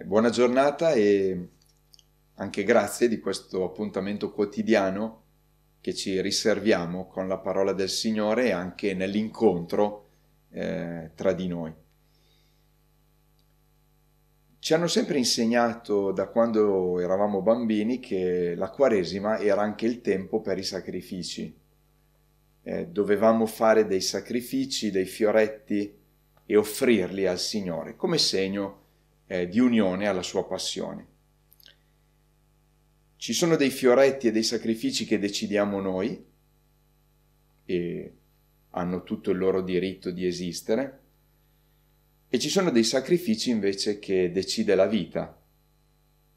Eh, buona giornata e anche grazie di questo appuntamento quotidiano che ci riserviamo con la parola del Signore e anche nell'incontro eh, tra di noi. Ci hanno sempre insegnato da quando eravamo bambini che la Quaresima era anche il tempo per i sacrifici. Eh, dovevamo fare dei sacrifici, dei fioretti e offrirli al Signore come segno di eh, di unione alla sua passione. Ci sono dei fioretti e dei sacrifici che decidiamo noi e hanno tutto il loro diritto di esistere e ci sono dei sacrifici invece che decide la vita.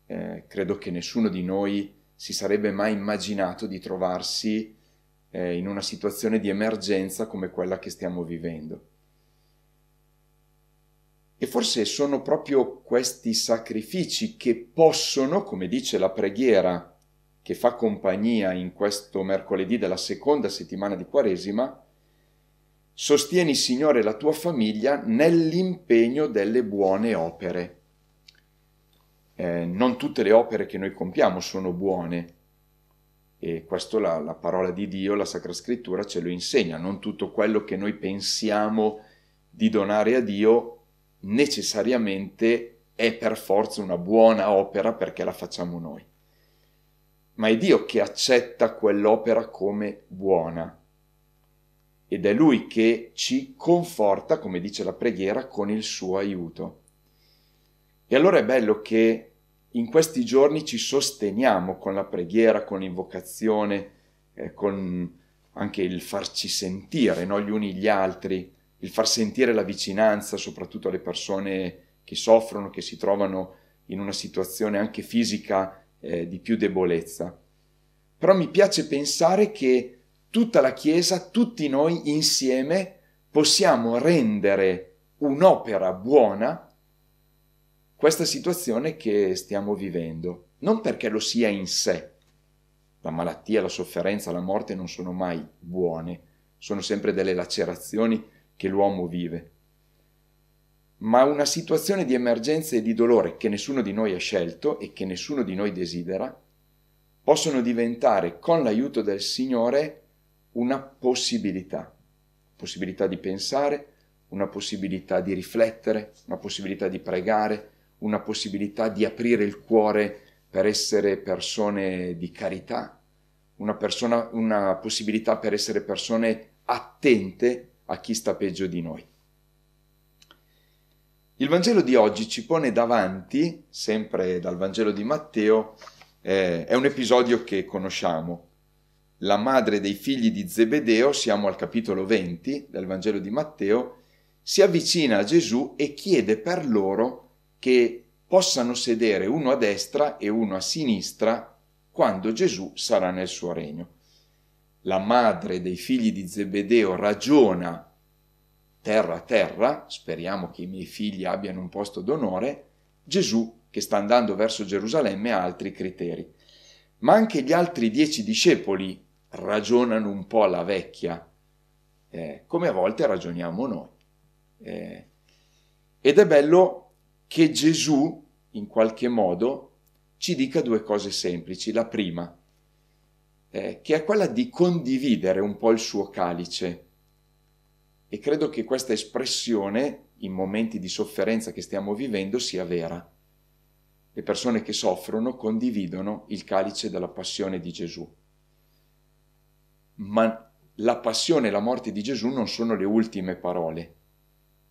Eh, credo che nessuno di noi si sarebbe mai immaginato di trovarsi eh, in una situazione di emergenza come quella che stiamo vivendo e forse sono proprio questi sacrifici che possono, come dice la preghiera che fa compagnia in questo mercoledì della seconda settimana di Quaresima, sostieni Signore la tua famiglia nell'impegno delle buone opere. Eh, non tutte le opere che noi compiamo sono buone, e questo la, la, parola di Dio, la Sacra Scrittura ce lo insegna, non tutto quello che noi pensiamo di donare a Dio necessariamente è per forza una buona opera perché la facciamo noi, ma è Dio che accetta quell'opera come buona ed è Lui che ci conforta, come dice la preghiera, con il suo aiuto. E allora è bello che in questi giorni ci sosteniamo con la preghiera, con l'invocazione, eh, con anche il farci sentire no? gli uni gli altri, il far sentire la vicinanza soprattutto alle persone che soffrono, che si trovano in una situazione anche fisica eh, di più debolezza. Però mi piace pensare che tutta la Chiesa, tutti noi insieme possiamo rendere un'opera buona questa situazione che stiamo vivendo, non perché lo sia in sé. La malattia, la sofferenza, la morte non sono mai buone, sono sempre delle lacerazioni che l'uomo vive, ma una situazione di emergenza e di dolore che nessuno di noi ha scelto e che nessuno di noi desidera, possono diventare con l'aiuto del Signore una possibilità, possibilità di pensare, una possibilità di riflettere, una possibilità di pregare, una possibilità di aprire il cuore per essere persone di carità, una, persona, una possibilità per essere persone attente a chi sta peggio di noi. Il Vangelo di oggi ci pone davanti, sempre dal Vangelo di Matteo, eh, è un episodio che conosciamo. La madre dei figli di Zebedeo, siamo al capitolo 20 del Vangelo di Matteo, si avvicina a Gesù e chiede per loro che possano sedere uno a destra e uno a sinistra quando Gesù sarà nel suo regno la madre dei figli di Zebedeo ragiona terra a terra, speriamo che i miei figli abbiano un posto d'onore, Gesù che sta andando verso Gerusalemme ha altri criteri. Ma anche gli altri dieci discepoli ragionano un po' alla vecchia, eh, come a volte ragioniamo noi. Eh, ed è bello che Gesù, in qualche modo, ci dica due cose semplici. La prima, eh, che è quella di condividere un po' il suo calice. E credo che questa espressione, in momenti di sofferenza che stiamo vivendo, sia vera. Le persone che soffrono condividono il calice della passione di Gesù. Ma la passione e la morte di Gesù non sono le ultime parole.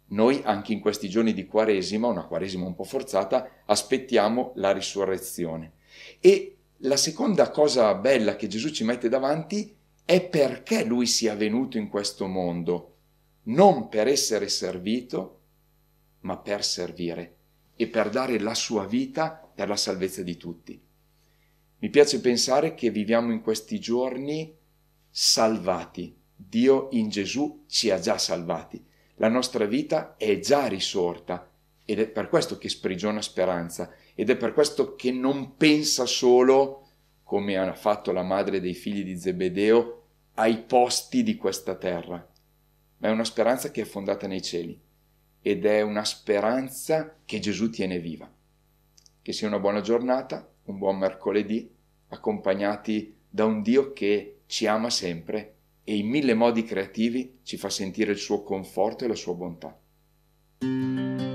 Noi anche in questi giorni di Quaresima, una Quaresima un po' forzata, aspettiamo la risurrezione. E la seconda cosa bella che Gesù ci mette davanti è perché lui sia venuto in questo mondo, non per essere servito, ma per servire e per dare la sua vita per la salvezza di tutti. Mi piace pensare che viviamo in questi giorni salvati. Dio in Gesù ci ha già salvati. La nostra vita è già risorta ed è per questo che sprigiona speranza ed è per questo che non pensa solo, come ha fatto la madre dei figli di Zebedeo, ai posti di questa terra, ma è una speranza che è fondata nei cieli ed è una speranza che Gesù tiene viva. Che sia una buona giornata, un buon mercoledì, accompagnati da un Dio che ci ama sempre e in mille modi creativi ci fa sentire il suo conforto e la sua bontà.